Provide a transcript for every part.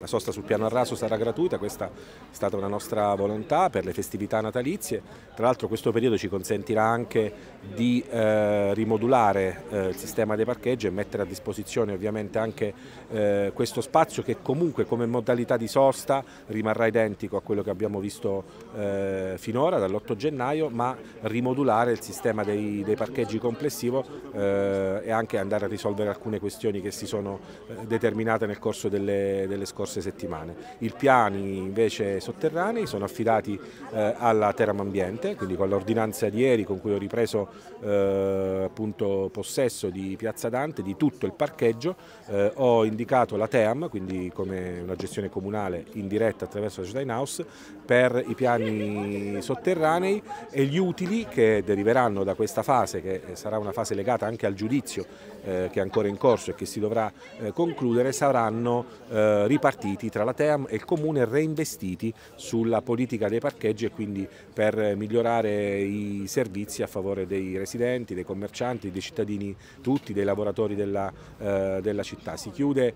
La sosta sul piano Arraso sarà gratuita, questa è stata una nostra volontà per le festività natalizie, tra l'altro questo periodo ci consentirà anche di eh, rimodulare eh, il sistema dei parcheggi e mettere a disposizione ovviamente anche eh, questo spazio che comunque come modalità di sosta rimarrà identico a quello che abbiamo visto eh, finora dall'8 gennaio, ma rimodulare il sistema dei, dei parcheggi complessivo eh, e anche andare a risolvere alcune questioni che si sono eh, determinate nel corso delle, delle scorse scorse settimane. I piani invece sotterranei sono affidati eh, alla Teram Ambiente, quindi con l'ordinanza di ieri con cui ho ripreso eh, appunto, possesso di Piazza Dante, di tutto il parcheggio, eh, ho indicato la Team, quindi come una gestione comunale in diretta attraverso la città in house, per i piani sotterranei e gli utili che deriveranno da questa fase, che sarà una fase legata anche al giudizio eh, che è ancora in corso e che si dovrà eh, concludere, saranno eh, ripartiti ripartiti tra la TEAM e il Comune reinvestiti sulla politica dei parcheggi e quindi per migliorare i servizi a favore dei residenti, dei commercianti, dei cittadini tutti, dei lavoratori della, eh, della città. Si chiude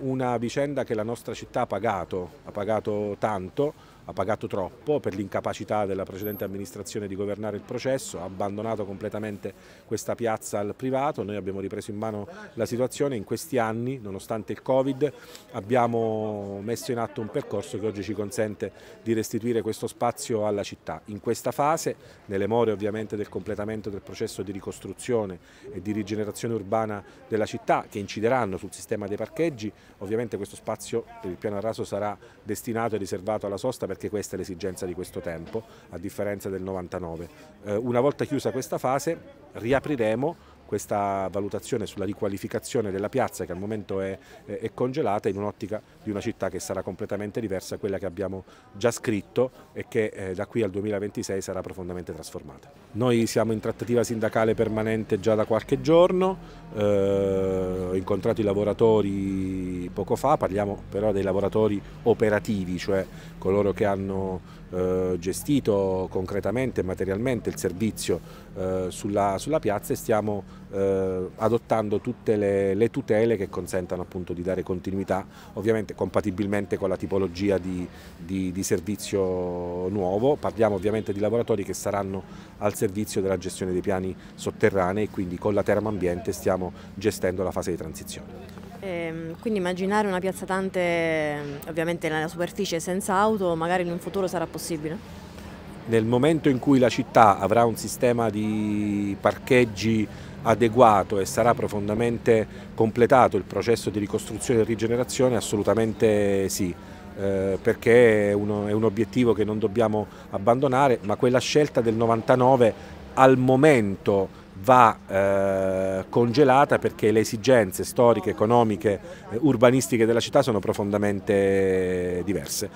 una vicenda che la nostra città ha pagato, ha pagato tanto, ha pagato troppo per l'incapacità della precedente amministrazione di governare il processo, ha abbandonato completamente questa piazza al privato, noi abbiamo ripreso in mano la situazione in questi anni, nonostante il Covid, abbiamo messo in atto un percorso che oggi ci consente di restituire questo spazio alla città. In questa fase, nelle more ovviamente del completamento del processo di ricostruzione e di rigenerazione urbana della città, che incideranno sul sistema dei parcheggi, Ovviamente questo spazio per il piano raso sarà destinato e riservato alla sosta perché questa è l'esigenza di questo tempo, a differenza del 99. Eh, una volta chiusa questa fase riapriremo questa valutazione sulla riqualificazione della piazza che al momento è, è congelata in un'ottica di una città che sarà completamente diversa da quella che abbiamo già scritto e che eh, da qui al 2026 sarà profondamente trasformata. Noi siamo in trattativa sindacale permanente già da qualche giorno, eh, ho incontrato i lavoratori poco fa, parliamo però dei lavoratori operativi, cioè coloro che hanno eh, gestito concretamente e materialmente il servizio eh, sulla, sulla, piazza e stiamo eh, adottando tutte le, le, tutele che consentano appunto di dare continuità, ovviamente compatibilmente con la tipologia di, di, di servizio nuovo. Parliamo ovviamente di lavoratori che saranno al servizio della gestione dei piani sotterranei e quindi con la Terma Ambiente stiamo gestendo la fase di transizione. Ehm, quindi immaginare una piazza Dante ovviamente nella superficie senza auto magari in un futuro sarà possibile? Nel momento in cui la città avrà un sistema di parcheggi adeguato e sarà profondamente completato il processo di ricostruzione e rigenerazione, assolutamente sì. Eh, perché è, uno, è un obiettivo che non dobbiamo abbandonare, ma quella scelta del 99 al momento va eh, congelata perché le esigenze storiche, economiche, eh, urbanistiche della città sono profondamente diverse.